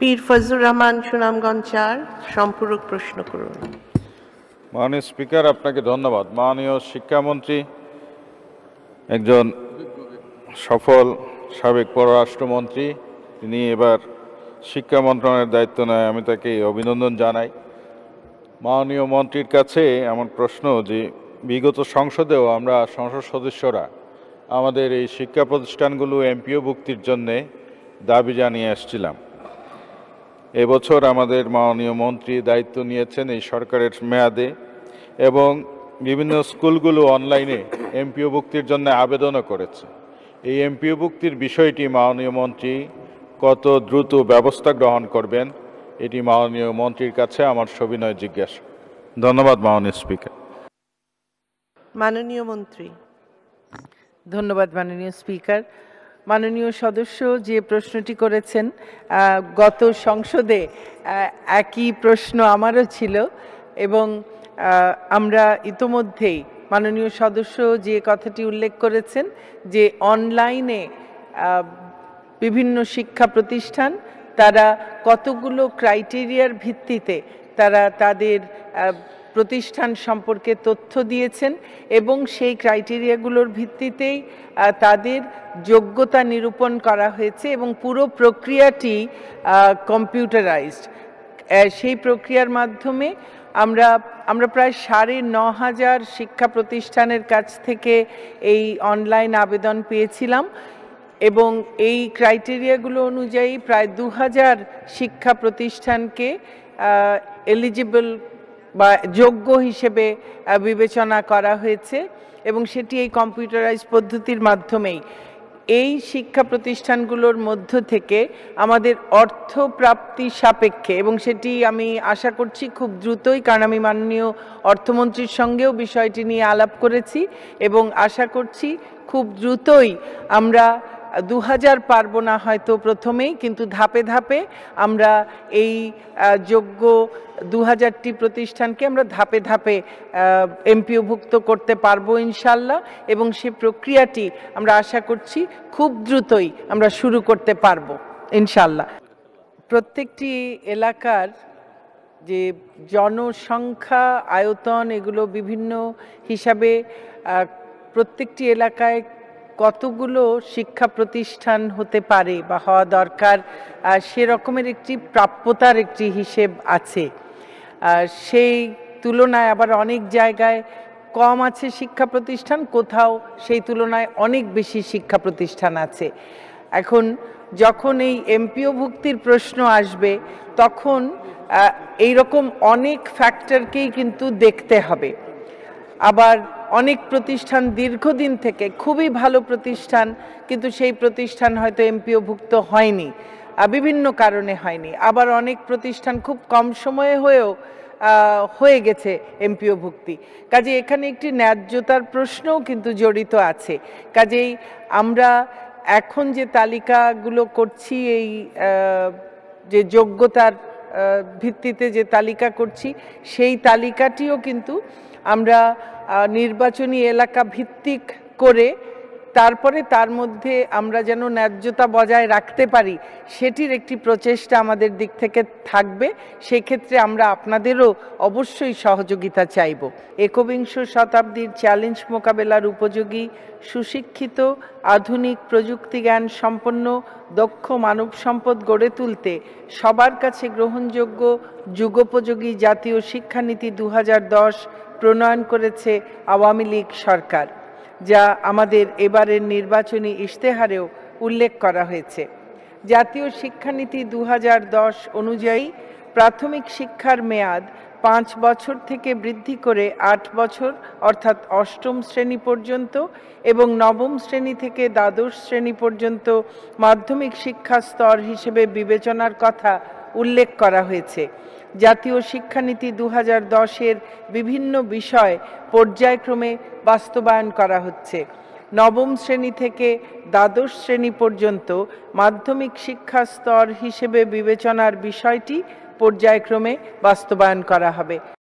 পীর ফজলুর রহমান সুনামগঞ্জ চার সম্পূরক প্রশ্ন করুন মাননীয় স্পিকার আপনাকে ধন্যবাদ মাননীয় শিক্ষামন্ত্রী একজন সফল সাবেক পররাষ্ট্রমন্ত্রী তিনি এবার শিক্ষা মন্ত্রণালয়ের দায়িত্ব নেয় আমি তাকে অভিনন্দন জানাই মাননীয় মন্ত্রীর কাছে আমার প্রশ্ন যে বিগত সংসদেও আমরা সংসদ সদস্যরা আমাদের এই শিক্ষা প্রতিষ্ঠানগুলো এমপিও ভুক্তির জন্যে দাবি জানিয়ে আসছিলাম এবছর আমাদের মাননীয় মন্ত্রী দায়িত্ব নিয়েছেন এই সরকারের মেয়াদে এবং বিভিন্ন স্কুলগুলো অনলাইনে এমপিওভুক্তির জন্য আবেদনও করেছে এই এমপিওভুক্তির বিষয়টি মাননীয় মন্ত্রী কত দ্রুত ব্যবস্থা গ্রহণ করবেন এটি মাননীয় মন্ত্রীর কাছে আমার সবিনয় জিজ্ঞাসা ধন্যবাদ মাননীয় স্পিকার মাননীয় মন্ত্রী ধন্যবাদ মাননীয় স্পিকার মাননীয় সদস্য যে প্রশ্নটি করেছেন গত সংসদে একই প্রশ্ন আমারও ছিল এবং আমরা ইতোমধ্যেই মাননীয় সদস্য যে কথাটি উল্লেখ করেছেন যে অনলাইনে বিভিন্ন শিক্ষা প্রতিষ্ঠান তারা কতগুলো ক্রাইটেরিয়ার ভিত্তিতে তারা তাদের প্রতিষ্ঠান সম্পর্কে তথ্য দিয়েছেন এবং সেই ক্রাইটেরিয়াগুলোর ভিত্তিতেই তাদের যোগ্যতা নিরূপণ করা হয়েছে এবং পুরো প্রক্রিয়াটি কম্পিউটারাইজড সেই প্রক্রিয়ার মাধ্যমে আমরা আমরা প্রায় সাড়ে ন হাজার শিক্ষা প্রতিষ্ঠানের কাছ থেকে এই অনলাইন আবেদন পেয়েছিলাম এবং এই ক্রাইটেরিয়াগুলো অনুযায়ী প্রায় দু হাজার শিক্ষা প্রতিষ্ঠানকে এলিজিবল বা যোগ্য হিসেবে বিবেচনা করা হয়েছে এবং সেটি এই কম্পিউটারাইজ পদ্ধতির মাধ্যমেই এই শিক্ষা প্রতিষ্ঠানগুলোর মধ্য থেকে আমাদের অর্থ সাপেক্ষে এবং সেটি আমি আশা করছি খুব দ্রুতই কারণ আমি মাননীয় অর্থমন্ত্রীর সঙ্গেও বিষয়টি নিয়ে আলাপ করেছি এবং আশা করছি খুব দ্রুতই আমরা দু হাজার পারবো না হয়তো প্রথমেই কিন্তু ধাপে ধাপে আমরা এই যোগ্য দু হাজারটি প্রতিষ্ঠানকে আমরা ধাপে ধাপে এমপিওভুক্ত করতে পারবো ইনশাল্লাহ এবং সে প্রক্রিয়াটি আমরা আশা করছি খুব দ্রুতই আমরা শুরু করতে পারবো ইনশাল্লাহ প্রত্যেকটি এলাকার যে জনসংখ্যা আয়তন এগুলো বিভিন্ন হিসাবে প্রত্যেকটি এলাকায় কতগুলো শিক্ষা প্রতিষ্ঠান হতে পারে বা হওয়া দরকার সেরকমের একটি প্রাপ্যতার একটি হিসেব আছে সেই তুলনায় আবার অনেক জায়গায় কম আছে শিক্ষা প্রতিষ্ঠান কোথাও সেই তুলনায় অনেক বেশি শিক্ষা প্রতিষ্ঠান আছে এখন যখন এই এমপিও ভুক্তির প্রশ্ন আসবে তখন এই রকম অনেক ফ্যাক্টরকেই কিন্তু দেখতে হবে আবার অনেক প্রতিষ্ঠান দীর্ঘদিন থেকে খুবই ভালো প্রতিষ্ঠান কিন্তু সেই প্রতিষ্ঠান হয়তো এমপিওভুক্ত হয়নি বিভিন্ন কারণে হয়নি আবার অনেক প্রতিষ্ঠান খুব কম সময়ে হয়েও হয়ে গেছে এমপিও ভুক্তি কাজে এখানে একটি ন্যায্যতার প্রশ্নও কিন্তু জড়িত আছে কাজেই আমরা এখন যে তালিকাগুলো করছি এই যে যোগ্যতার ভিত্তিতে যে তালিকা করছি সেই তালিকাটিও কিন্তু আমরা নির্বাচনী এলাকা ভিত্তিক করে তারপরে তার মধ্যে আমরা যেন ন্যায্যতা বজায় রাখতে পারি সেটির একটি প্রচেষ্টা আমাদের দিক থেকে থাকবে সেক্ষেত্রে আমরা আপনাদেরও অবশ্যই সহযোগিতা চাইব একবিংশ শতাব্দীর চ্যালেঞ্জ মোকাবেলার উপযোগী সুশিক্ষিত আধুনিক প্রযুক্তি জ্ঞান সম্পন্ন দক্ষ মানব সম্পদ গড়ে তুলতে সবার কাছে গ্রহণযোগ্য যুগোপযোগী জাতীয় শিক্ষানীতি দু প্রণয়ন করেছে আওয়ামী লীগ সরকার যা আমাদের এবারের নির্বাচনী ইশতেহারেও উল্লেখ করা হয়েছে জাতীয় শিক্ষানীতি দু অনুযায়ী প্রাথমিক শিক্ষার মেয়াদ পাঁচ বছর থেকে বৃদ্ধি করে আট বছর অর্থাৎ অষ্টম শ্রেণী পর্যন্ত এবং নবম শ্রেণী থেকে দ্বাদশ শ্রেণী পর্যন্ত মাধ্যমিক শিক্ষা স্তর হিসেবে বিবেচনার কথা উল্লেখ করা হয়েছে জাতীয় শিক্ষানীতি দু হাজার দশের বিভিন্ন বিষয় পর্যায়ক্রমে বাস্তবায়ন করা হচ্ছে নবম শ্রেণী থেকে দ্বাদশ শ্রেণী পর্যন্ত মাধ্যমিক শিক্ষা স্তর হিসেবে বিবেচনার বিষয়টি পর্যায়ক্রমে বাস্তবায়ন করা হবে